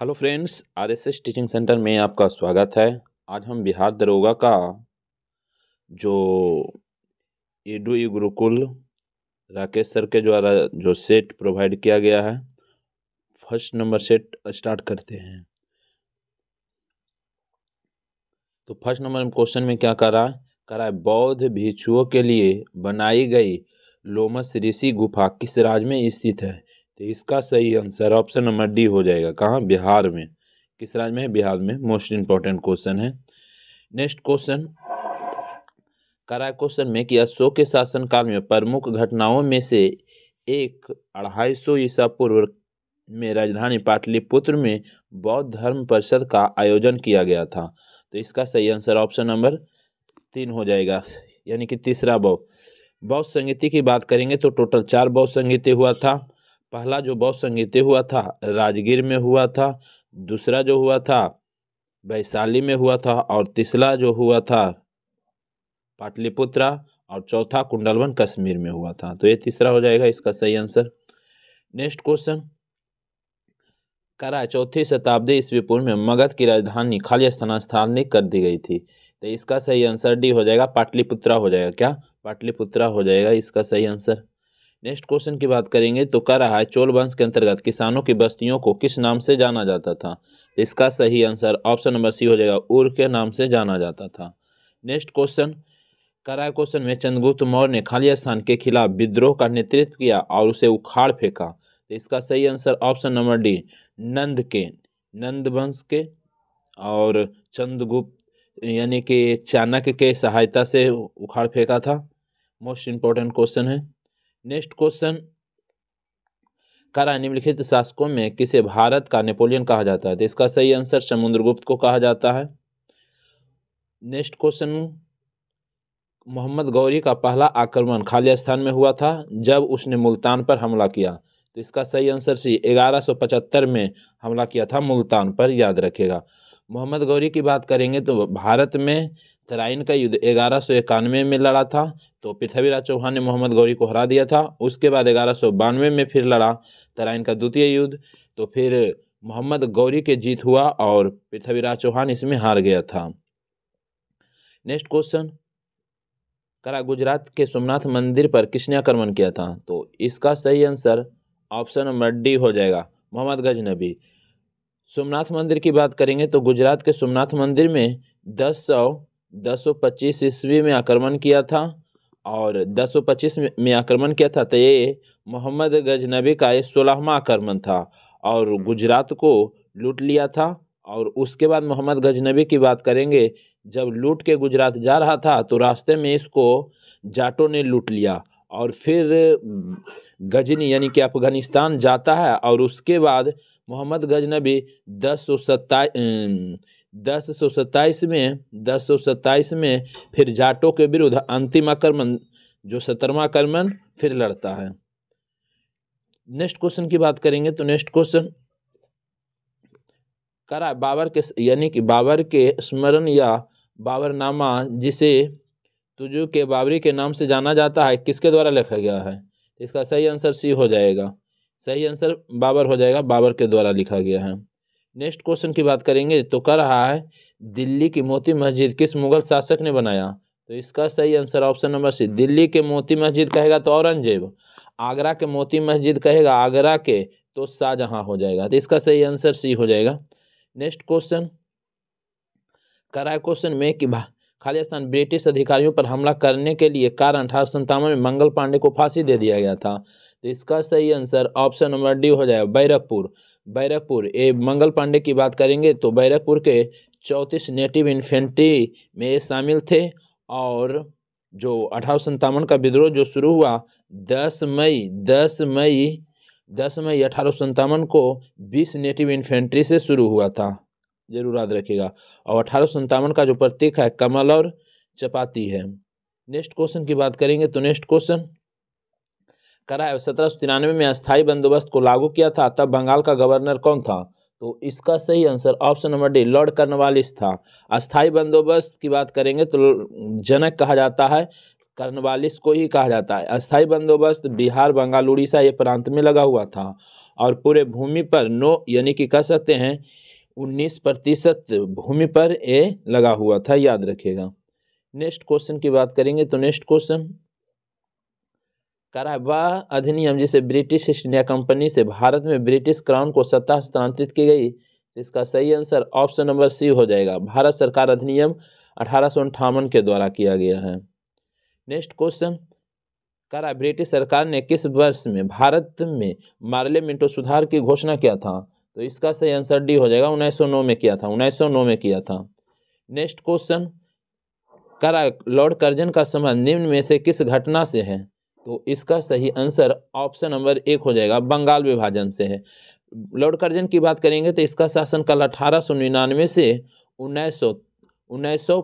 Hello friends RSS teaching centre में आपका स्वागत है आज हम बिहार दरोगा का जो एडू गुरुकुल राकेश सर के द्वारा जो सेट प्रोवाइड किया गया है फर्स्ट नंबर सेट स्टार्ट करते हैं तो फर्स्ट नंबर क्वेश्चन में क्या कर रहा है करा है बौद्ध भिक्षुओं के लिए बनाई गई लोमस ऋषि गुफा किस राज्य में स्थित है तो इसका सही आंसर ऑप्शन नंबर डी हो जाएगा कहाँ बिहार में किस राज्य में बिहार में मोस्ट इम्पॉर्टेंट क्वेश्चन है नेक्स्ट क्वेश्चन करा क्वेश्चन में कि अशोक के शासनकाल में प्रमुख घटनाओं में से एक अढ़ाई सौ ईसा पूर्व में राजधानी पाटलिपुत्र में बौद्ध धर्म परिषद का आयोजन किया गया था तो इसका सही आंसर ऑप्शन नंबर तीन हो जाएगा यानी कि तीसरा बौद्ध बौद्ध संगीति की बात करेंगे तो टोटल चार बौद्ध संगीति हुआ था पहला जो बौद्ध संगीते हुआ था राजगीर में हुआ था दूसरा जो हुआ था वैशाली में हुआ था और तीसरा जो हुआ था पाटलिपुत्रा और चौथा कुंडलवन कश्मीर में हुआ था तो ये तीसरा हो जाएगा इसका सही आंसर नेक्स्ट क्वेश्चन करा चौथी शताब्दी ईस्वी पूर्व में मगध की राजधानी खाली स्थानांतरित कर दी गई थी तो इसका सही आंसर डी हो जाएगा पाटलिपुत्रा हो जाएगा क्या पाटलिपुत्रा हो जाएगा इसका सही आंसर नेक्स्ट क्वेश्चन की बात करेंगे तो कह रहा है चोल वंश के अंतर्गत किसानों की बस्तियों को किस नाम से जाना जाता था तो इसका सही आंसर ऑप्शन नंबर सी हो जाएगा उर् के नाम से जाना जाता था नेक्स्ट क्वेश्चन कराए क्वेश्चन में चंद्रगुप्त मौर्य ने खालिस्तान के खिलाफ विद्रोह का नेतृत्व किया और उसे उखाड़ फेंका तो इसका सही answer option number D Nand के नंद वंश के और चंद्रगुप्त यानी कि चाणक्य के सहायता से उखाड़ फेंका था मोस्ट इम्पोर्टेंट क्वेश्चन है नेक्स्ट क्वेश्चन करा निम्नलिखित शासकों में किसे भारत का नेपोलियन कहा जाता है तो इसका सही आंसर समुद्रगुप्त को कहा जाता है नेक्स्ट क्वेश्चन मोहम्मद गौरी का पहला आक्रमण खाली स्थान में हुआ था जब उसने मुल्तान पर हमला किया तो इसका सही आंसर सी 1175 में हमला किया था मुल्तान पर याद रखेगा मोहम्मद गौरी की बात करेंगे तो भारत में तराइन का युद्ध ग्यारह में लड़ा था तो पृथ्वीराज चौहान ने मोहम्मद गौरी को हरा दिया था उसके बाद ग्यारह में फिर लड़ा तराइन का द्वितीय युद्ध तो फिर मोहम्मद गौरी के जीत हुआ और पृथ्वीराज चौहान इसमें हार गया था नेक्स्ट क्वेश्चन करा गुजरात के सोमनाथ मंदिर पर किसने आक्रमण किया था तो इसका सही आंसर ऑप्शन नंबर डी हो जाएगा मोहम्मद गजनबी सोमनाथ मंदिर की बात करेंगे तो गुजरात के सोमनाथ मंदिर में दस सौ दस सौ पच्चीस ईस्वी में आक्रमण किया था और दस सौ पच्चीस में आक्रमण किया था तो ये मोहम्मद गजनबी का ये सोलहवा आक्रमण था और हम्म। गुजरात को लूट लिया था और उसके बाद मोहम्मद गजनबी की बात करेंगे जब लूट के गुजरात जा रहा था तो रास्ते में इसको जाटों ने लूट लिया और फिर हम्म, गजनी यानी कि अफगानिस्तान जाता है और उसके बाद मोहम्मद गजनबी दस सौ सत्ताईस हम्म, दस सौ सत्ताईस में दस सौ सत्ताईस में फिर जाटों के विरुद्ध अंतिम आक्रमण जो सत्रवा आक्रमण फिर लड़ता है नेक्स्ट क्वेश्चन की बात करेंगे तो नेक्स्ट क्वेश्चन करा बाबर के यानी कि बाबर के स्मरण या बाबरनामा जिसे तुजु के बाबरी के नाम से जाना जाता है किसके द्वारा लिखा गया है इसका सही आंसर सी हो जाएगा सही आंसर बाबर हो जाएगा बाबर के द्वारा लिखा गया है नेक्स्ट क्वेश्चन की बात करेंगे तो कह रहा है दिल्ली की मोती मस्जिद किस मुगल शासक ने बनाया तो इसका सही answer option number C Delhi के मोती मस्जिद कहेगा तो औरंगजेब आगरा के मोती मस्जिद कहेगा आगरा के तो शाहजहाँ हो जाएगा तो इसका सही आंसर सी हो जाएगा नेक्स्ट क्वेश्चन कराए क्वेश्चन में कि खालिस्तान ब्रिटिश अधिकारियों पर हमला करने के लिए कारण अठारह संतावन में मंगल पांडे को फांसी दे दिया गया था तो इसका सही आंसर ऑप्शन नंबर डी हो जाएगा बैरकपुर बैरकपुर ये मंगल पांडे की बात करेंगे तो बैरकपुर के चौंतीस नेटिव इन्फेंट्री में ये शामिल थे और जो अठारह का विद्रोह जो शुरू हुआ 10 मई 10 मई 10 मई अठारह को 20 नेटिव इन्फेंट्री से शुरू हुआ था जरूर याद रखिएगा और अठारह का जो प्रतीक है कमल और चपाती है नेक्स्ट क्वेश्चन की बात करेंगे तो नेक्स्ट क्वेश्चन करा है सत्रह सौ तिरानवे में अस्थायी बंदोबस्त को लागू किया था तब बंगाल का गवर्नर कौन था तो इसका सही answer option number D lord Cornwallis था अस्थायी बंदोबस्त की बात करेंगे तो जनक कहा जाता है कर्नवालिस को ही कहा जाता है अस्थायी बंदोबस्त बिहार बंगाल उड़ीसा ये प्रांत में लगा हुआ था और पूरे भूमि पर नो यानी कि कह सकते हैं उन्नीस प्रतिशत भूमि पर ये लगा हुआ था याद रखिएगा नेक्स्ट क्वेश्चन की बात करेंगे तो नेक्स्ट क्वेश्चन करा वह अधिनियम जिसे ब्रिटिश ईस्ट इंडिया कंपनी से भारत में ब्रिटिश क्राउन को सत्ता स्थानांतरित की गई इसका सही आंसर ऑप्शन नंबर सी हो जाएगा भारत सरकार अधिनियम अठारह के द्वारा किया गया है नेक्स्ट क्वेश्चन करा ब्रिटिश सरकार ने किस वर्ष में भारत में मार्ले मिंटो सुधार की घोषणा किया था तो इसका सही आंसर डी हो जाएगा 1909 में किया था 1909 में किया था नेक्स्ट क्वेश्चन करा लॉर्ड कर्जन का संबंध निम्न में से किस घटना से है तो इसका सही आंसर ऑप्शन नंबर एक हो जाएगा बंगाल विभाजन से है लॉर्ड कर्जन की बात करेंगे तो इसका शासनकाल अठारह सौ निन्यानवे से उन्नीस सौ उन्नीस सौ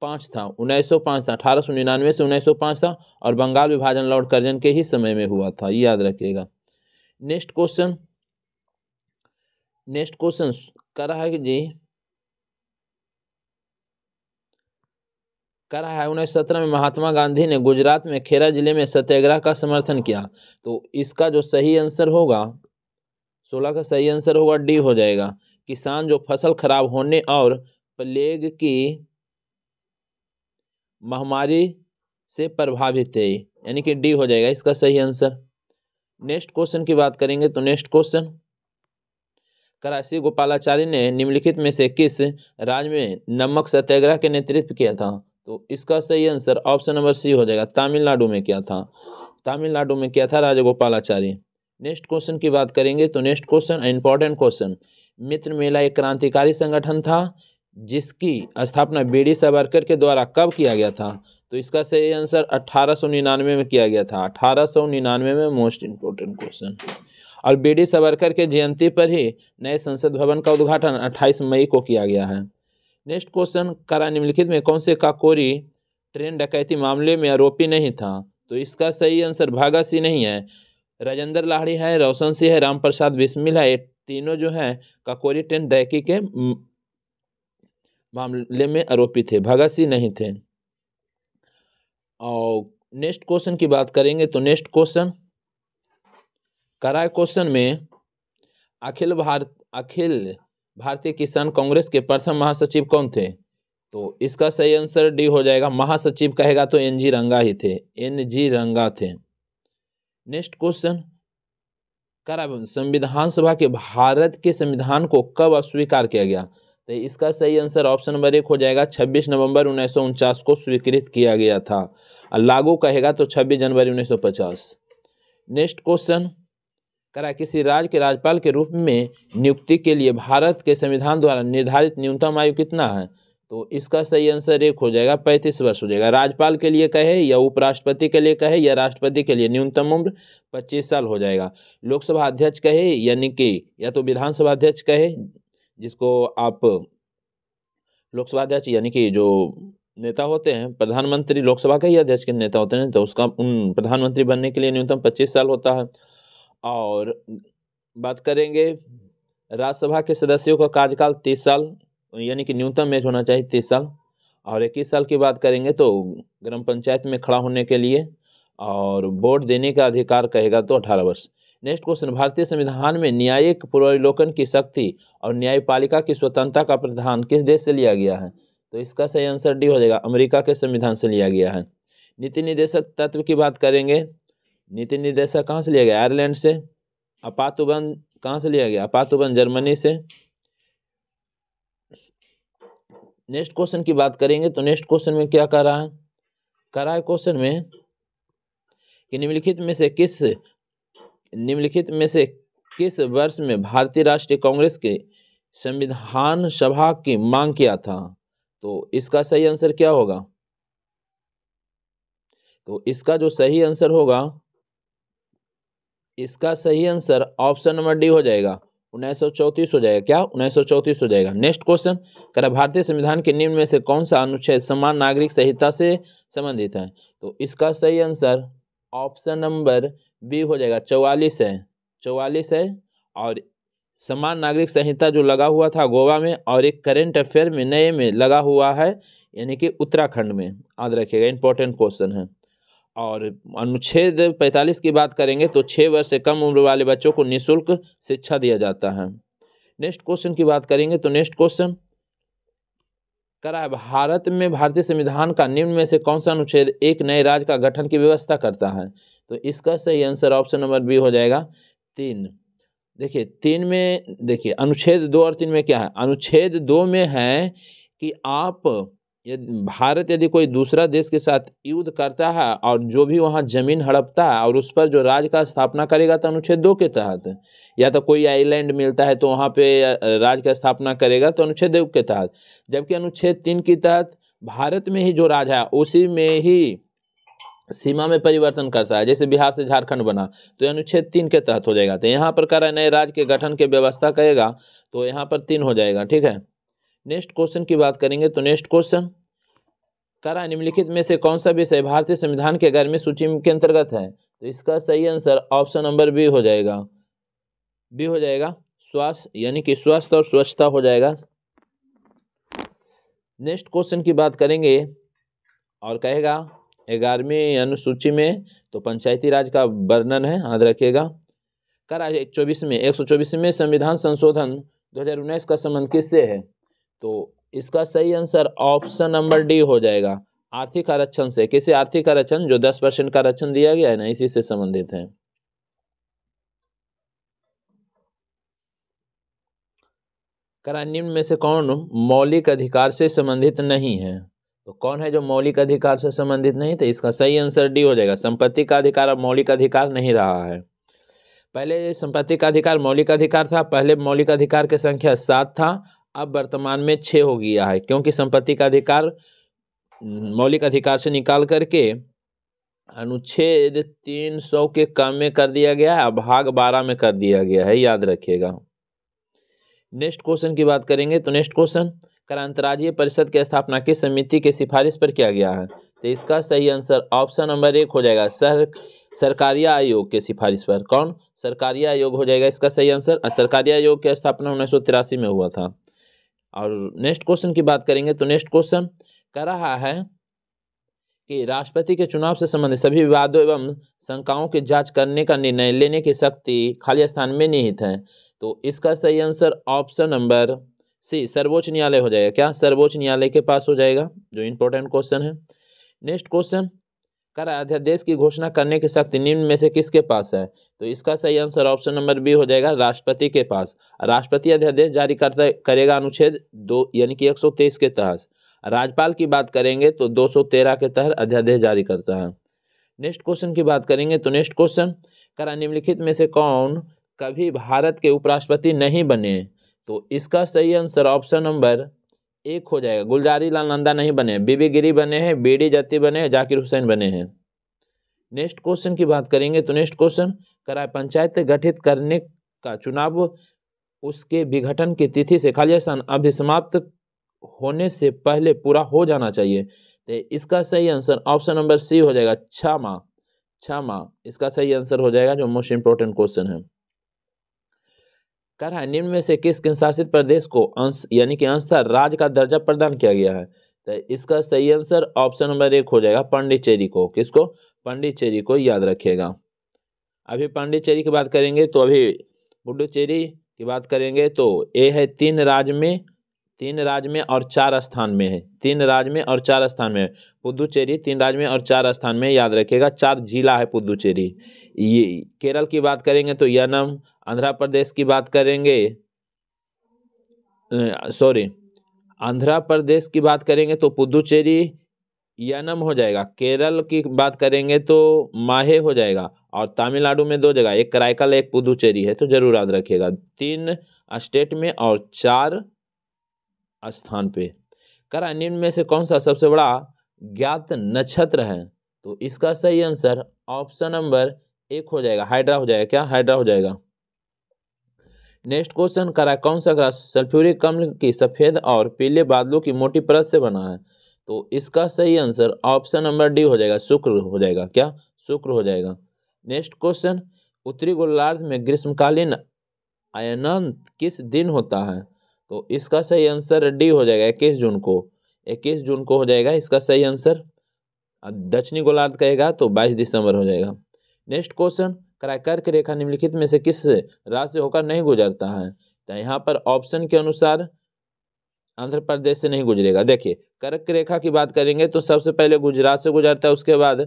पाँच था उन्नीस सौ पाँच था अठारह सौ निन्यानवे से उन्नीस सौ पाँच था और बंगाल विभाजन लॉर्ड कर्जन के ही समय में हुआ था याद रखिएगा नेक्स्ट क्वेश्चन नेक्स्ट क्वेश्चन करा है कि जी रहा है उन्नीस सत्रह में महात्मा गांधी ने गुजरात में खेरा जिले में सत्याग्रह का समर्थन किया तो इसका जो सही आंसर होगा सोलह का सही आंसर होगा डी हो जाएगा किसान जो फसल खराब होने और प्लेग की महामारी से प्रभावित थे यानी कि डी हो जाएगा इसका सही आंसर नेक्स्ट क्वेश्चन की बात करेंगे तो नेक्स्ट क्वेश्चन कराशी गोपालाचार्य ने निम्नलिखित में से किस राज्य में नमक सत्याग्रह के नेतृत्व किया था तो इसका सही आंसर ऑप्शन नंबर सी हो जाएगा तमिलनाडु में क्या था तमिलनाडु में क्या था आचार्य नेक्स्ट क्वेश्चन की बात करेंगे तो next question important question Mitra Mela एक क्रांतिकारी संगठन था जिसकी स्थापना बी डी सावरकर के द्वारा कब किया गया था तो इसका सही आंसर अट्ठारह में किया गया था अट्ठारह में मोस्ट इम्पोर्टेंट क्वेश्चन और बी डी सावरकर के जयंती पर ही नए संसद भवन का उद्घाटन 28 मई को किया गया है नेक्स्ट क्वेश्चन करा निम्नलिखित में कौन से काकोरी ट्रेन डकैती मामले में आरोपी नहीं था तो इसका सही आंसर भागा सी नहीं है राजेंद्र लाहड़ी है रोशन सिंह है राम प्रसाद बिस्मिल है ये तीनों जो हैं काकोरी ट्रेन डैकी के मामले में आरोपी थे भागा सिंह नहीं थे और नेक्स्ट क्वेश्चन की बात करेंगे तो नेक्स्ट क्वेश्चन कराए क्वेश्चन में अखिल भारत अखिल भारतीय किसान कांग्रेस के प्रथम महासचिव कौन थे तो इसका सही आंसर डी हो जाएगा महासचिव कहेगा तो एन जी रंगा ही थे एन जी रंगा थे नेक्स्ट क्वेश्चन करा संविधान सभा के भारत के संविधान को कब अस्वीकार किया गया तो इसका सही आंसर ऑप्शन नंबर एक हो जाएगा 26 नवंबर उन्नीस को स्वीकृत किया गया था लागू कहेगा तो 26 जनवरी 1950 नेक्स्ट क्वेश्चन करा किसी राज्य के राज्यपाल के रूप में नियुक्ति के लिए भारत के संविधान द्वारा निर्धारित न्यूनतम आयु कितना है तो इसका सही आंसर एक हो जाएगा पैंतीस वर्ष हो जाएगा राज्यपाल के लिए कहे या उपराष्ट्रपति के लिए कहे या राष्ट्रपति के लिए न्यूनतम उम्र पच्चीस साल हो जाएगा लोकसभा अध्यक्ष कहे यानी कि या तो विधानसभा अध्यक्ष कहे जिसको आप लोकसभा अध्यक्ष यानी कि जो नेता होते हैं प्रधानमंत्री लोकसभा के ही अध्यक्ष के नेता होते हैं तो उसका उन प्रधानमंत्री बनने के लिए न्यूनतम पच्चीस साल होता है और बात करेंगे राज्यसभा के सदस्यों का कार्यकाल तीस साल यानी कि न्यूनतम एज होना चाहिए तीस साल और इक्कीस साल की बात करेंगे तो ग्राम पंचायत में खड़ा होने के लिए और वोट देने का अधिकार कहेगा तो अठारह वर्ष नेक्स्ट क्वेश्चन भारतीय संविधान में न्यायिक पूर्वावलोकन की शक्ति और न्यायपालिका की स्वतंत्रता का प्रधान किस देश से लिया गया है तो इसका सही आंसर डी हो जाएगा अमेरिका के संविधान से लिया गया है नीति निदेशक तत्व की बात करेंगे नीति निर्देशक कहाँ से लिया गया आयरलैंड से अपातुबन उपबंध कहाँ से लिया गया अपातुबन उपबंध जर्मनी से नेक्स्ट क्वेश्चन की बात करेंगे तो नेक्स्ट क्वेश्चन में क्या कर रहा है कर रहा है क्वेश्चन में कि निम्नलिखित में से किस निम्नलिखित में से किस वर्ष में भारतीय राष्ट्रीय कांग्रेस के संविधान सभा की मांग किया था तो इसका सही आंसर क्या होगा तो इसका जो सही आंसर होगा इसका सही आंसर ऑप्शन नंबर डी हो जाएगा उन्नीस हो जाएगा क्या उन्नीस हो जाएगा नेक्स्ट क्वेश्चन करा भारतीय संविधान के निम्न में से कौन सा अनुच्छेद समान नागरिक संहिता से संबंधित है तो इसका सही आंसर ऑप्शन नंबर बी हो जाएगा चौवालीस है चौवालीस है और समान नागरिक संहिता जो लगा हुआ था गोवा में और एक करेंट अफेयर में नए में लगा हुआ है यानी कि उत्तराखंड में याद रखिएगा इंपॉर्टेंट क्वेश्चन है और अनुच्छेद 45 की बात करेंगे तो छः वर्ष से कम उम्र वाले बच्चों को निःशुल्क शिक्षा दिया जाता है नेक्स्ट क्वेश्चन की बात करेंगे तो नेक्स्ट क्वेश्चन करा भारत में भारतीय संविधान का निम्न में से कौन सा अनुच्छेद एक नए राज्य का गठन की व्यवस्था करता है तो इसका सही आंसर ऑप्शन नंबर बी हो जाएगा तीन देखिए तीन में देखिए अनुच्छेद दो और तीन में क्या है अनुच्छेद दो में है कि आप यदि भारत यदि कोई दूसरा देश के साथ युद्ध करता है और जो भी वहाँ जमीन हड़पता है और उस पर जो राज का स्थापना करेगा तो अनुच्छेद दो के तहत या तो कोई आइलैंड मिलता है तो वहाँ पे राज का स्थापना करेगा तो अनुच्छेद दो के तहत जबकि अनुच्छेद तीन के तहत भारत में ही जो राज है उसी में ही सीमा में परिवर्तन करता है जैसे बिहार से झारखंड बना तो अनुच्छेद तीन के तहत हो जाएगा तो यहाँ पर कह नए राज्य के गठन की व्यवस्था करेगा तो यहाँ पर तीन हो जाएगा ठीक है नेक्स्ट क्वेश्चन की बात करेंगे तो नेक्स्ट क्वेश्चन करा निम्नलिखित में से कौन सा विषय भारतीय संविधान के ग्यारहवीं सूची के अंतर्गत है तो इसका सही आंसर ऑप्शन नंबर बी हो जाएगा बी हो जाएगा स्वास्थ्य यानी कि स्वास्थ्य और स्वच्छता हो जाएगा नेक्स्ट क्वेश्चन की बात करेंगे और कहेगा ग्यारहवीं अनुसूची में तो पंचायती राज का वर्णन है याद रखिएगा करा एक चौबीस में एक सौ चौबीस में संविधान संशोधन दो हज़ार उन्नीस का संबंध किससे है तो इसका सही आंसर ऑप्शन नंबर डी हो जाएगा आर्थिक आरक्षण से किसी आर्थिक आरक्षण जो दस परसेंट का आरक्षण दिया गया है ना इसी से संबंधित है में से कौन मौलिक अधिकार से संबंधित नहीं है तो कौन है जो मौलिक अधिकार से संबंधित नहीं था तो इसका सही आंसर डी हो जाएगा संपत्ति का अधिकार अब मौलिक अधिकार नहीं रहा है पहले संपत्ति का अधिकार मौलिक अधिकार था पहले मौलिक अधिकार की संख्या सात था अब वर्तमान में छः हो गया है क्योंकि संपत्ति का अधिकार मौलिक अधिकार से निकाल करके अनुच्छेद तीन सौ के कम में कर दिया गया है भाग बारह में कर दिया गया है याद रखिएगा नेक्स्ट क्वेश्चन की बात करेंगे तो नेक्स्ट क्वेश्चन क्रांतराज्य परिषद की स्थापना की समिति की सिफारिश पर किया गया है तो इसका सही आंसर ऑप्शन नंबर एक हो जाएगा सर सरकारी आयोग के सिफारिश पर कौन सरकारी आयोग हो जाएगा इसका सही आंसर सरकारी आयोग की स्थापना उन्नीस में हुआ था और नेक्स्ट क्वेश्चन की बात करेंगे तो नेक्स्ट क्वेश्चन कह रहा है कि राष्ट्रपति के चुनाव से संबंधित सभी विवादों एवं शंकाओं की जांच करने का निर्णय लेने की शक्ति खाली स्थान में निहित है तो इसका सही आंसर ऑप्शन नंबर सी सर्वोच्च न्यायालय हो जाएगा क्या सर्वोच्च न्यायालय के पास हो जाएगा जो इंपॉर्टेंट क्वेश्चन है नेक्स्ट क्वेश्चन कर अध्यादेश की घोषणा करने की शक्ति निम्न में से किसके पास है तो इसका सही आंसर ऑप्शन नंबर बी हो जाएगा राष्ट्रपति के पास राष्ट्रपति अध्यादेश जारी करता करेगा अनुच्छेद दो यानी कि 123 के तहत राज्यपाल की बात करेंगे तो 213 के तहत अध्यादेश जारी करता है नेक्स्ट क्वेश्चन की बात करेंगे तो नेक्स्ट क्वेश्चन करा निम्नलिखित में से कौन कभी भारत के उपराष्ट्रपति नहीं बने तो इसका सही आंसर ऑप्शन नंबर एक हो जाएगा गुलजारी लाल नंदा नहीं बने बीबी गिरी बने हैं बी डी जत्ती बने हैं जाकिर हुसैन बने हैं नेक्स्ट क्वेश्चन की बात करेंगे तो नेक्स्ट क्वेश्चन कराए पंचायत गठित करने का चुनाव उसके विघटन की तिथि से खाली स्थान अभी समाप्त होने से पहले पूरा हो जाना चाहिए तो इसका सही आंसर ऑप्शन नंबर सी हो जाएगा छ माह छ माह इसका सही आंसर हो जाएगा जो मोस्ट इंपॉर्टेंट क्वेश्चन है कर है निम्न में से किस केंद्र शासित प्रदेश को अंश यानी कि अंशतः राज्य का दर्जा प्रदान किया गया है तो इसका सही आंसर ऑप्शन नंबर एक हो जाएगा पांडिचेरी को किसको पांडिचेरी को याद रखिएगा अभी पांडिचेरी की बात करेंगे तो अभी पुडुचेरी की बात करेंगे तो ए है तीन राज्य में तीन राज्य में और चार स्थान में है तीन राज्य में और चार स्थान में पुदुचेरी तीन राज्य में और चार स्थान में याद रखिएगा चार जिला है पुदुचेरी ये केरल की बात करेंगे तो यनम आंध्र प्रदेश की बात करेंगे सॉरी आंध्र प्रदेश की बात करेंगे तो पुदुचेरी यानम हो जाएगा केरल की बात करेंगे तो माहे हो जाएगा और तमिलनाडु में दो जगह एक कराइकल एक पुदुचेरी है तो जरूर याद रखिएगा तीन स्टेट में और चार स्थान पे करा निम्न में से कौन सा सबसे बड़ा ज्ञात नक्षत्र है तो इसका सही आंसर ऑप्शन नंबर एक हो जाएगा हाइड्रा हो जाएगा क्या हाइड्रा हो जाएगा नेक्स्ट क्वेश्चन करा कौन सा ग्रह सल्फ्यूरिक कम की सफ़ेद और पीले बादलों की मोटी परत से बना है तो इसका सही आंसर ऑप्शन नंबर डी हो जाएगा शुक्र हो जाएगा क्या शुक्र हो जाएगा नेक्स्ट क्वेश्चन उत्तरी गोलार्ध में ग्रीष्मकालीन अयनंत किस दिन होता है तो इसका सही आंसर डी हो जाएगा इक्कीस जून को इक्कीस जून को हो जाएगा इसका सही आंसर दक्षिणी गोलार्ध कहेगा तो बाईस दिसंबर हो जाएगा नेक्स्ट क्वेश्चन कर्क रेखा निम्नलिखित में से किस राज्य से होकर नहीं गुजरता है तो यहाँ पर ऑप्शन के अनुसार आंध्र प्रदेश से नहीं गुजरेगा देखिए कर्क रेखा की बात करेंगे तो सबसे पहले गुजरात से गुजरता है उसके बाद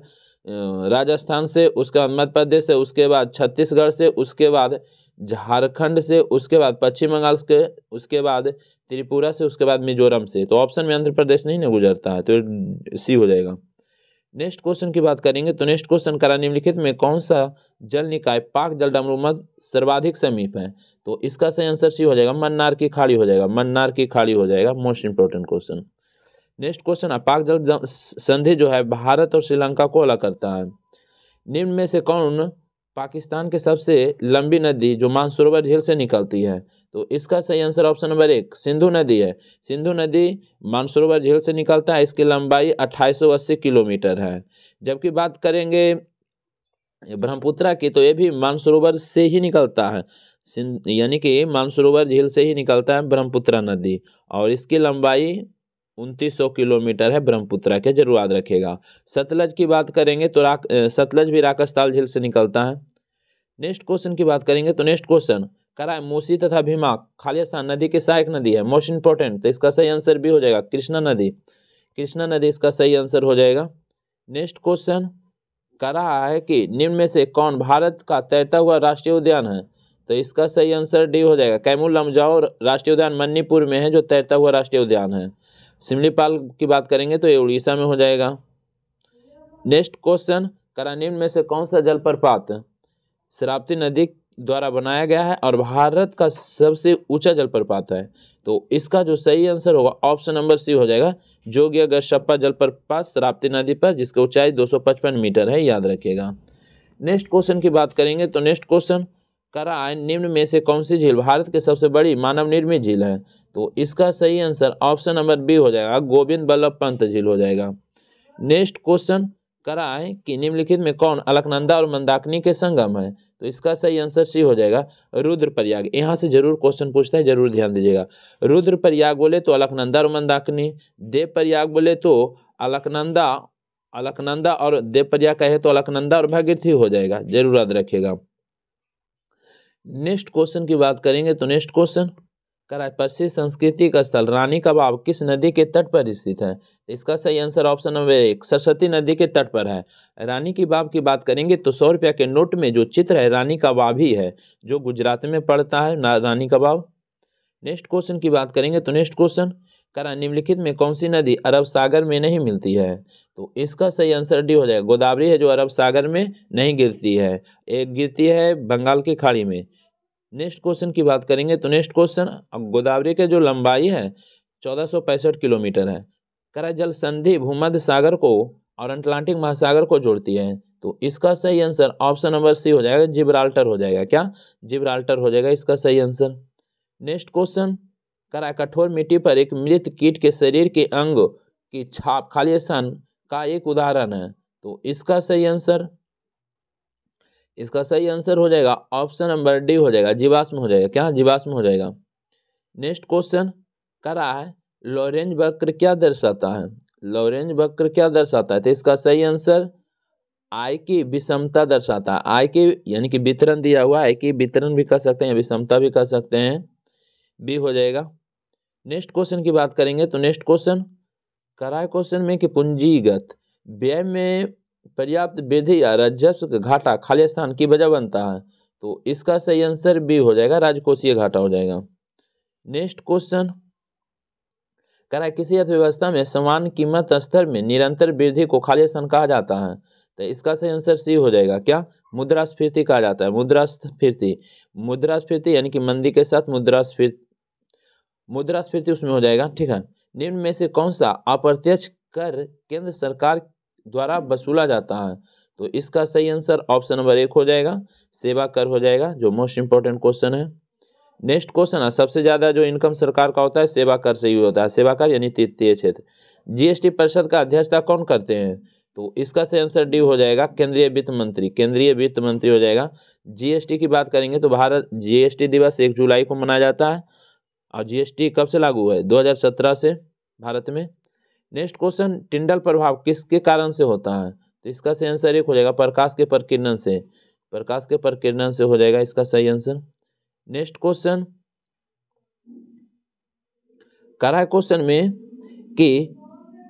राजस्थान से उसके बाद मध्य प्रदेश से उसके बाद छत्तीसगढ़ से उसके बाद झारखंड से उसके बाद पश्चिम बंगाल से उसके बाद त्रिपुरा से उसके बाद मिजोरम से तो ऑप्शन में आंध्र प्रदेश नहीं ना गुजरता है तो सी हो जाएगा नेक्स्ट क्वेश्चन की बात करेंगे तो नेक्स्ट क्वेश्चन करा निम्नलिखित में कौन सा जल निकाय पाक जल डमरुमद सर्वाधिक समीप है तो इसका सही आंसर सी हो जाएगा मन्नार की खाड़ी हो जाएगा मन्नार की खाड़ी हो जाएगा most important question next question पाक जल संधि जो है भारत और श्रीलंका को अलग करता है निम्न में से कौन पाकिस्तान के सबसे लंबी नदी जो मानसरोवर झील से निकलती है तो इसका सही आंसर ऑप्शन नंबर एक सिंधु नदी है सिंधु नदी मानसरोवर झील से निकलता है इसकी लंबाई अट्ठाईस किलोमीटर है जबकि बात करेंगे ब्रह्मपुत्रा की तो ये भी मानसरोवर से ही निकलता है यानी कि मानसरोवर झील से ही निकलता है ब्रह्मपुत्रा नदी और इसकी लंबाई उनतीस सौ किलोमीटर है ब्रह्मपुत्रा के जरूर याद रखेगा सतलज की बात करेंगे तो राक सतलज भी राकस्ताल झील से निकलता है नेक्स्ट क्वेश्चन की बात करेंगे तो नेक्स्ट क्वेश्चन है मूसी तथा भीमा खालिस्तान नदी की सहायक नदी है मोस्ट इंपॉर्टेंट तो इसका सही आंसर भी हो जाएगा कृष्णा नदी कृष्णा नदी इसका सही आंसर हो जाएगा नेक्स्ट क्वेश्चन कह रहा है कि निम्न में से कौन भारत का तैरता हुआ राष्ट्रीय उद्यान है तो इसका सही आंसर डी हो जाएगा कैमूल लमजाओ राष्ट्रीय उद्यान मणिपुर में है जो तैरता हुआ राष्ट्रीय उद्यान है सिमलीपाल की बात करेंगे तो ये उड़ीसा में हो जाएगा नेक्स्ट क्वेश्चन करा निम्न में से कौन सा जलप्रपात शराबती नदी द्वारा बनाया गया है और भारत का सबसे ऊंचा जलप्रपात है तो इसका जो सही आंसर होगा ऑप्शन नंबर सी हो जाएगा जोगिया गशप्पा जलप्रपात शराप्ती नदी पर जिसकी ऊंचाई 255 मीटर है याद रखिएगा नेक्स्ट क्वेश्चन की बात करेंगे तो नेक्स्ट क्वेश्चन करा है निम्न में से कौन सी झील भारत की सबसे बड़ी मानव निर्मित झील है तो इसका सही आंसर ऑप्शन नंबर बी हो जाएगा गोविंद बल्लभ पंत झील हो जाएगा नेक्स्ट क्वेश्चन है कि निम्नलिखित में कौन अलकनंदा और मंदाकिनी के संगम है तो इसका सही आंसर सी हो जाएगा रुद्रप्रयाग यहाँ से जरूर क्वेश्चन पूछता है जरूर ध्यान दीजिएगा रुद्रप्रयाग बोले तो अलकनंदा और मंदाकिनी देवप्रयाग बोले तो अलकनंदा अलकनंदा और देवप्रयाग कहे तो अलकनंदा और भागीरथी हो जाएगा जरूर याद रखिएगा नेक्स्ट क्वेश्चन की बात करेंगे तो नेक्स्ट क्वेश्चन करायपसी संस्कृति का स्थल रानी कबाब किस नदी के तट पर स्थित है इसका सही आंसर ऑप्शन नंबर एक सरस्वती नदी के तट पर है रानी की बाब की बात करेंगे तो सौ रुपया के नोट में जो चित्र है रानी कबाब ही है जो गुजरात में पड़ता है रानी कबाब नेक्स्ट क्वेश्चन की बात करेंगे तो नेक्स्ट क्वेश्चन करा निम्नलिखित में कौन सी नदी अरब सागर में नहीं मिलती है तो इसका सही आंसर डी हो जाएगा गोदावरी है जो अरब सागर में नहीं गिरती है एक गिरती है बंगाल की खाड़ी में नेक्स्ट क्वेश्चन की बात करेंगे तो नेक्स्ट क्वेश्चन गोदावरी के जो लंबाई है चौदह किलोमीटर है करा जल संधि भूमध्य सागर को और अटलांटिक महासागर को जोड़ती है तो इसका सही आंसर ऑप्शन नंबर सी हो जाएगा जिब्राल्टर हो जाएगा क्या जिब्राल्टर हो जाएगा इसका सही आंसर नेक्स्ट क्वेश्चन करा कठोर मिट्टी पर एक मृत कीट के शरीर के अंग की छाप खाली स्थान का एक उदाहरण है तो इसका सही आंसर इसका सही आंसर हो जाएगा ऑप्शन नंबर डी हो जाएगा जीवाश्म हो जाएगा क्या जीवाश्म हो जाएगा नेक्स्ट क्वेश्चन रहा है लॉरेंज वक्र क्या दर्शाता है लॉरेंज वक्र क्या दर्शाता है तो इसका सही आंसर आय की विषमता दर्शाता है आय की यानी कि वितरण दिया हुआ आय की वितरण भी कर सकते हैं विषमता भी कर सकते हैं बी हो जाएगा नेक्स्ट क्वेश्चन की बात करेंगे तो नेक्स्ट क्वेश्चन कराए क्वेश्चन में कि पूंजीगत व्यय में पर्याप्त वृद्धि या राजस्व घाटा खाली स्थान की वजह बनता है तो इसका सही आंसर बी हो जाएगा राजकोषीय घाटा हो जाएगा नेक्स्ट क्वेश्चन करा किसी अर्थव्यवस्था में समान कीमत स्तर में निरंतर वृद्धि को खाली स्थान कहा जाता है तो इसका सही आंसर सी हो जाएगा क्या मुद्रास्फीति कहा जाता है मुद्रास्फीति मुद्रास्फीति यानी कि मंदी के साथ मुद्रास्फीति मुद्रास्फीति उसमें हो जाएगा ठीक है निम्न में से कौन सा अप्रत्यक्ष कर केंद्र सरकार द्वारा वसूला जाता है तो इसका सही आंसर ऑप्शन नंबर एक हो जाएगा सेवा कर हो जाएगा जो मोस्ट इंपॉर्टेंट क्वेश्चन है नेक्स्ट क्वेश्चन है सबसे ज़्यादा जो इनकम सरकार का होता है सेवा कर से ही होता है सेवा कर यानी तृतीय क्षेत्र जीएसटी परिषद का अध्यक्षता कौन करते हैं तो इसका सही आंसर डी हो जाएगा केंद्रीय वित्त मंत्री केंद्रीय वित्त मंत्री हो जाएगा जीएसटी की बात करेंगे तो भारत जीएसटी दिवस एक जुलाई को मनाया जाता है और जीएसटी कब से लागू है दो से भारत में नेक्स्ट क्वेश्चन टिंडल प्रभाव किसके कारण से होता है तो इसका सही आंसर एक हो जाएगा प्रकाश के प्रकिरणन से प्रकाश के प्रकिरणन से हो जाएगा इसका सही आंसर नेक्स्ट क्वेश्चन कह रहा है क्वेश्चन में कि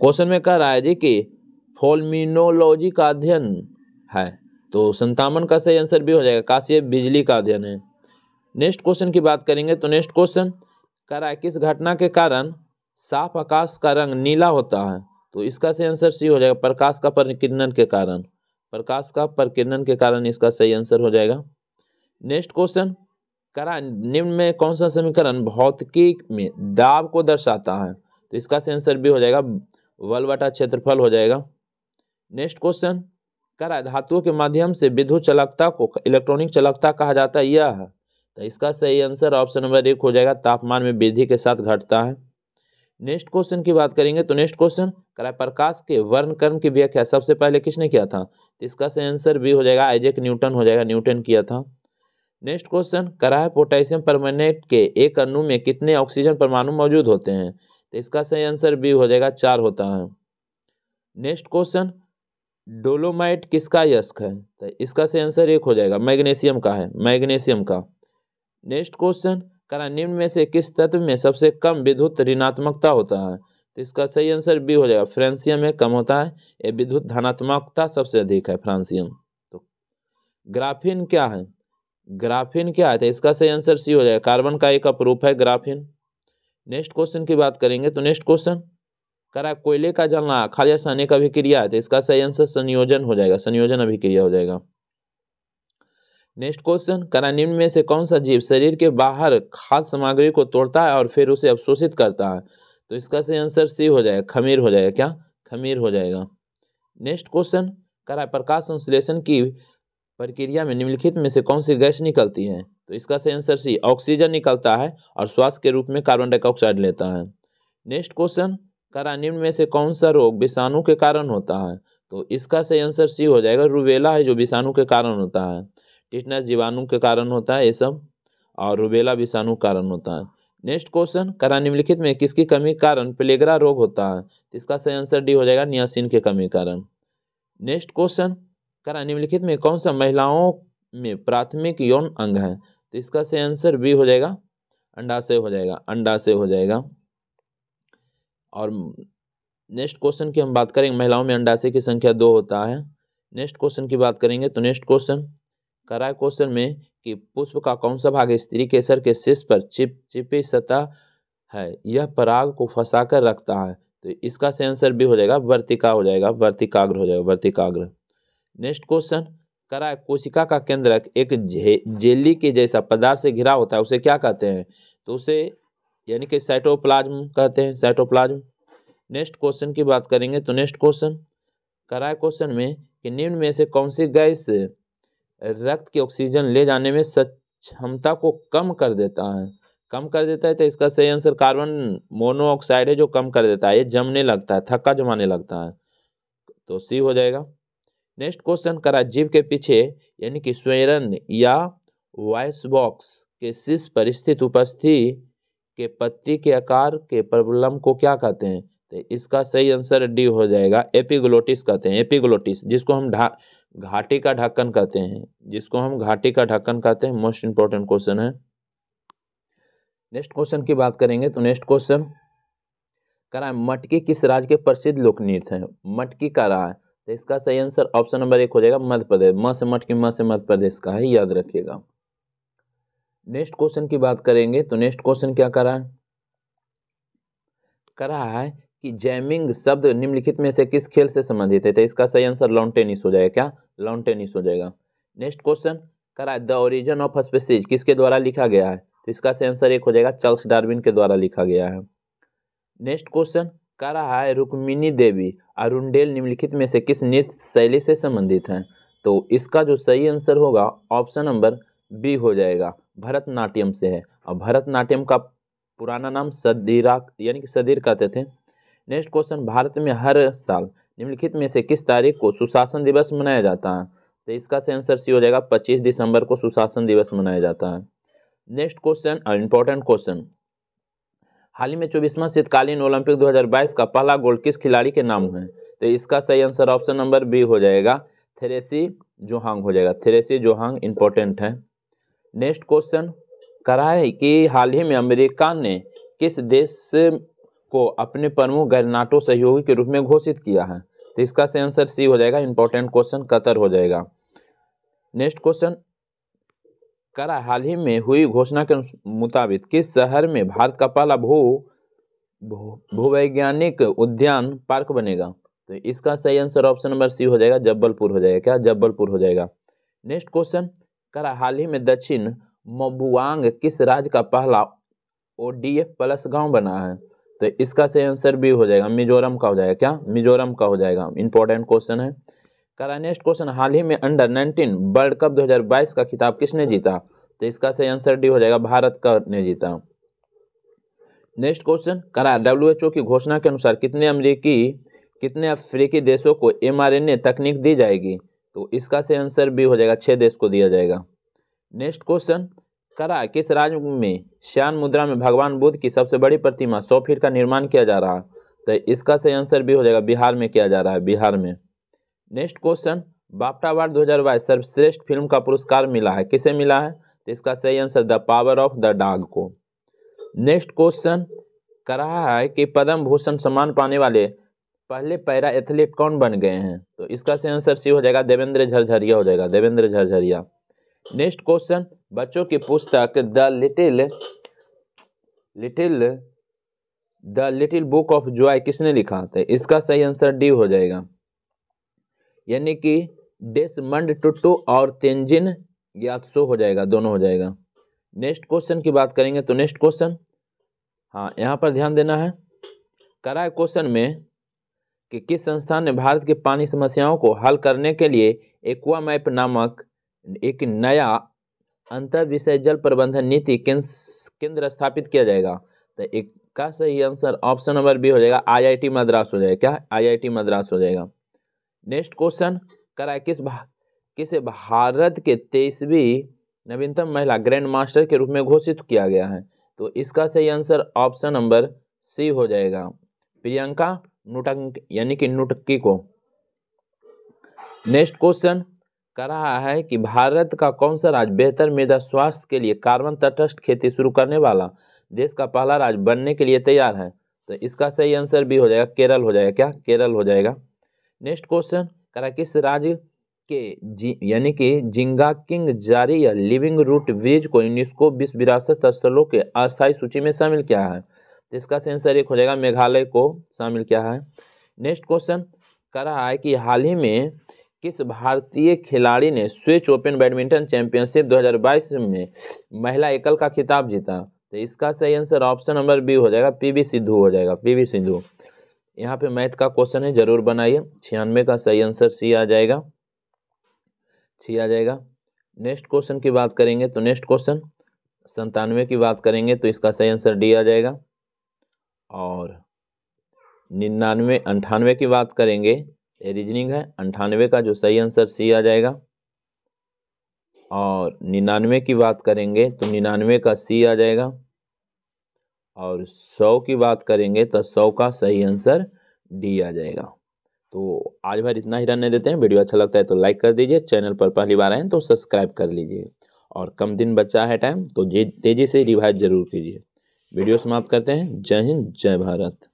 क्वेश्चन में कह रहा है जी कि फोलमिनोलॉजी का अध्ययन है तो संतावन का सही आंसर भी हो जाएगा काशी बिजली का अध्ययन है नेक्स्ट क्वेश्चन की बात करेंगे तो नेक्स्ट क्वेश्चन कह रहा है किस घटना के कारण साफ आकाश का रंग नीला होता है तो इसका सही आंसर सी हो जाएगा प्रकाश का प्रकिरणन के कारण प्रकाश का प्रकिरणन के कारण इसका सही आंसर हो जाएगा नेक्स्ट क्वेश्चन करा निम्न में कौन सा समीकरण भौतिकी में दाब को दर्शाता है तो इसका सही आंसर भी हो जाएगा वलवटा क्षेत्रफल हो जाएगा नेक्स्ट क्वेश्चन करा धातुओं के माध्यम से विद्युत चलकता को इलेक्ट्रॉनिक चलकता कहा जाता है यह है तो इसका सही आंसर ऑप्शन नंबर एक हो जाएगा तापमान में वृद्धि के साथ घटता है नेक्स्ट क्वेश्चन की बात करेंगे तो नेक्स्ट क्वेश्चन कराए प्रकाश के वर्ण कर्म की व्याख्या सबसे पहले किसने किया था तो इसका से आंसर भी हो जाएगा आइजेक न्यूटन हो जाएगा न्यूटन किया था नेक्स्ट क्वेश्चन कराए पोटेशियम परमानेट के एक अणु में कितने ऑक्सीजन परमाणु मौजूद होते हैं तो इसका सही आंसर भी हो जाएगा चार होता है नेक्स्ट क्वेश्चन डोलोमाइट किसका यस्क है तो इसका सही आंसर एक हो जाएगा मैग्नीशियम का है मैग्नीशियम का नेक्स्ट क्वेश्चन करा निम्न में से किस तत्व में सबसे कम विद्युत ऋणात्मकता होता है तो इसका सही आंसर बी हो जाएगा फ्रांसियम में कम होता है ये विद्युत धनात्मकता सबसे अधिक है फ्रांसियम तो ग्राफिन क्या है ग्राफिन क्या है तो इसका सही आंसर सी हो जाएगा कार्बन का एक अप्रूफ है ग्राफिन नेक्स्ट क्वेश्चन की बात करेंगे तो नेक्स्ट क्वेश्चन करा कोयले का जलना खाली आसाने का अभिक्रिया है तो इसका सही आंसर संयोजन हो जाएगा संयोजन अभिक्रिया हो जाएगा नेक्स्ट क्वेश्चन करा निम्न में से कौन सा जीव शरीर के बाहर खाद्य सामग्री को तोड़ता है और फिर उसे अवशोषित करता है तो इसका सही आंसर सी हो जाएगा खमीर हो जाएगा क्या खमीर हो जाएगा नेक्स्ट क्वेश्चन करा प्रकाश संश्लेषण की प्रक्रिया में निम्नलिखित में से कौन सी गैस निकलती है तो इसका सही आंसर सी ऑक्सीजन निकलता है और श्वास के रूप में कार्बन डाइऑक्साइड लेता है नेक्स्ट क्वेश्चन करा निम्न में से कौन सा रोग विषाणु के कारण होता है तो इसका सही आंसर सी हो जाएगा रूबेला है जो विषाणु के कारण होता है टिटनस जीवाणु के कारण होता है ये सब और रुबेला विषाणु कारण होता है नेक्स्ट क्वेश्चन करा निम्नलिखित में किसकी कमी कारण प्लेगरा रोग होता है तो इसका सही आंसर डी हो जाएगा नियासिन के कमी कारण नेक्स्ट क्वेश्चन करा निम्नलिखित में कौन सा महिलाओं में प्राथमिक यौन अंग है तो इसका सही आंसर बी हो जाएगा अंडाशय हो जाएगा अंडाशय हो जाएगा और नेक्स्ट क्वेश्चन की हम बात करेंगे महिलाओं में अंडाशय की संख्या दो होता है नेक्स्ट क्वेश्चन की बात करेंगे तो नेक्स्ट क्वेश्चन करा क्वेश्चन में कि पुष्प का कौन सा भाग स्त्री केसर के शीर्ष पर चिप चिपी सतह है यह पराग को फंसा कर रखता है तो इसका से आंसर भी हो जाएगा वर्तिका हो जाएगा वर्तिकाग्र हो जाएगा वर्तिकाग्र नेक्स्ट क्वेश्चन करा कोशिका का केंद्रक एक जे, जेली के जैसा पदार्थ से घिरा होता है उसे क्या कहते हैं तो उसे यानी कि साइटोप्लाज्म कहते हैं साइटोप्लाज्म नेक्स्ट क्वेश्चन की बात करेंगे तो नेक्स्ट क्वेश्चन कराए क्वेश्चन में कि निम्न में से कौन सी गैस रक्त के ऑक्सीजन ले जाने में सक्षमता को कम कर देता है कम कर देता है तो इसका सही आंसर कार्बन मोनोऑक्साइड है जो कम कर देता है ये जमने लगता है थक्का जमाने लगता है तो सी हो जाएगा नेक्स्ट क्वेश्चन करा जीव के पीछे यानी कि स्वयरन या वॉइस बॉक्स के शीर्ष पर स्थित उपस्थिति के पत्ती के आकार के प्रबलम को क्या कहते हैं तो इसका सही आंसर डी हो जाएगा एपिग्लोटिस कहते हैं एपिग्लोटिस जिसको हम ढा घाटी का ढक्कन कहते हैं जिसको हम घाटी का ढक्कन कहते हैं मोस्ट इंपॉर्टेंट क्वेश्चन है नेक्स्ट क्वेश्चन की बात करेंगे तो नेक्स्ट क्वेश्चन कह रहा है मटकी किस राज्य के प्रसिद्ध नृत्य है मटकी कह रहा है तो इसका सही आंसर ऑप्शन नंबर एक हो जाएगा मध्य प्रदेश म से मटकी म से मध्य प्रदेश का है याद रखिएगा नेक्स्ट क्वेश्चन की बात करेंगे तो नेक्स्ट क्वेश्चन क्या कर रहा है कर रहा है कि जैमिंग शब्द निम्नलिखित में से किस खेल से संबंधित है तो इसका सही आंसर लॉन टेनिस हो जाएगा क्या लॉन टेनिस हो जाएगा नेक्स्ट क्वेश्चन करा द ओरिजन ऑफ स्पेसिज किसके द्वारा लिखा गया है तो इसका सही आंसर एक हो जाएगा चार्ल्स डार्विन के द्वारा लिखा गया है नेक्स्ट क्वेश्चन करा रहा है रुक्मिनी देवी अरुणेल निम्नलिखित में से किस नृत्य शैली से संबंधित हैं तो इसका जो सही आंसर होगा ऑप्शन नंबर बी हो जाएगा भरतनाट्यम से है और भरतनाट्यम का पुराना नाम सदीरा यानी कि सदीर कहते थे नेक्स्ट क्वेश्चन भारत में हर साल निम्नलिखित में से किस तारीख को सुशासन दिवस मनाया जाता है तो इसका से आंसर सी हो जाएगा 25 दिसंबर को सुशासन दिवस मनाया जाता है नेक्स्ट क्वेश्चन और इम्पोर्टेंट क्वेश्चन हाल ही में चौबीसवां शीतकालीन ओलंपिक 2022 का पहला गोल्ड किस खिलाड़ी के नाम है तो इसका सही आंसर ऑप्शन नंबर बी हो जाएगा थेरेसी जोहांग हो जाएगा थेरेसी जोहांग इम्पोर्टेंट है नेक्स्ट क्वेश्चन करा है कि हाल ही में अमेरिका ने किस देश को अपने प्रमुख गैर नाटो सहयोगी के रूप में घोषित किया है तो इसका से आंसर सी हो जाएगा इंपॉर्टेंट क्वेश्चन कतर हो जाएगा नेक्स्ट क्वेश्चन करा हाल ही में हुई घोषणा के मुताबिक किस शहर में भारत का पहला भू भूवैज्ञानिक उद्यान पार्क बनेगा तो इसका सही आंसर ऑप्शन नंबर सी हो जाएगा जबलपुर हो जाएगा क्या जबलपुर हो जाएगा नेक्स्ट क्वेश्चन करा हाल ही में दक्षिण मबुआंग किस राज्य का पहला ओ डी एफ प्लस गाँव बना है तो इसका सही आंसर बी हो जाएगा मिजोरम का हो जाएगा क्या मिजोरम का हो जाएगा इंपॉर्टेंट क्वेश्चन है करा नेक्स्ट क्वेश्चन हाल ही में अंडर 19 वर्ल्ड कप 2022 का खिताब किसने जीता तो इसका सही आंसर डी हो जाएगा भारत का ने जीता नेक्स्ट क्वेश्चन करा डब्ल्यू की घोषणा के अनुसार कितने अमरीकी कितने अफ्रीकी देशों को एम तकनीक दी जाएगी तो इसका सही आंसर बी हो जाएगा छः देश को दिया जाएगा नेक्स्ट क्वेश्चन करा किस राज्य में श्यान मुद्रा में भगवान बुद्ध की सबसे बड़ी प्रतिमा सौ फीट का निर्माण किया जा रहा तो इसका सही आंसर भी हो जाएगा बिहार में किया जा रहा है बिहार में नेक्स्ट क्वेश्चन बाप्टा वार्ड दो सर्वश्रेष्ठ फिल्म का पुरस्कार मिला है किसे मिला है तो इसका सही answer the power of the dog को नेक्स्ट क्वेश्चन कर रहा है कि पद्म भूषण सम्मान पाने वाले पहले पैरा एथलीट कौन बन गए हैं तो इसका सही आंसर सी हो जाएगा देवेंद्र झरझरिया हो जाएगा देवेंद्र झरझरिया नेक्स्ट क्वेश्चन बच्चों की पुस्तक the little little the little book of joy किसने लिखा था इसका सही आंसर डी हो जाएगा यानी कि डेसमंड टुट्टू और तेंजिन ग्यात्सो हो जाएगा दोनों हो जाएगा नेक्स्ट क्वेश्चन की बात करेंगे तो नेक्स्ट क्वेश्चन हाँ यहाँ पर ध्यान देना है कराए क्वेश्चन में कि किस संस्थान ने भारत की पानी समस्याओं को हल करने के लिए एक्वा मैप नामक एक नया अंतर विषय जल प्रबंधन नीति केंद्र स्थापित किया जाएगा तो एक का सही आंसर ऑप्शन नंबर बी हो जाएगा आईआईटी मद्रास हो जाएगा क्या आईआईटी मद्रास हो जाएगा नेक्स्ट क्वेश्चन कराए किस भा, किसे भारत के तेईसवीं नवीनतम महिला ग्रैंड मास्टर के रूप में घोषित किया गया है तो इसका सही आंसर ऑप्शन नंबर सी हो जाएगा प्रियंका नुटंक यानी कि नुटक्की को नेक्स्ट क्वेश्चन कर रहा है कि भारत का कौन सा राज्य बेहतर मृदा स्वास्थ्य के लिए कार्बन तटस्थ खेती शुरू करने वाला देश का पहला राज्य बनने के लिए तैयार है तो इसका सही आंसर भी हो जाएगा केरल हो जाएगा क्या केरल हो जाएगा नेक्स्ट क्वेश्चन करा किस राज्य के जी यानी कि जिंगा किंग जारी या लिविंग रूट ब्रिज को यूनेस्को विश्व विरासत स्थलों के अस्थायी सूची में शामिल किया है तो इसका सही आंसर एक हो जाएगा मेघालय को शामिल किया है नेक्स्ट क्वेश्चन करा है कि हाल ही में किस भारतीय खिलाड़ी ने स्विच ओपन बैडमिंटन चैंपियनशिप 2022 में महिला एकल का खिताब जीता तो इसका सही आंसर ऑप्शन नंबर बी हो जाएगा पीवी सिद्धू हो जाएगा पीवी सिद्धू यहाँ पे मैथ का क्वेश्चन है जरूर बनाइए छियानवे का सही आंसर सी आ जाएगा सी आ जाएगा नेक्स्ट क्वेश्चन की बात करेंगे तो नेक्स्ट क्वेश्चन संतानवे की बात करेंगे तो इसका सही आंसर डी आ जाएगा और निन्यानवे अंठानवे की बात करेंगे ये रीजनिंग है अंठानवे का जो सही आंसर सी आ जाएगा और निन्यानवे की बात करेंगे तो निन्यानवे का सी आ जाएगा और सौ की बात करेंगे तो सौ का सही आंसर डी आ जाएगा तो आज भर इतना ही रहने देते हैं वीडियो अच्छा लगता है तो लाइक कर दीजिए चैनल पर पहली बार आए तो सब्सक्राइब कर लीजिए और कम दिन बचा है टाइम तो तेज़ी से रिवाइज जरूर कीजिए वीडियो समाप्त करते हैं जय हिंद जय भारत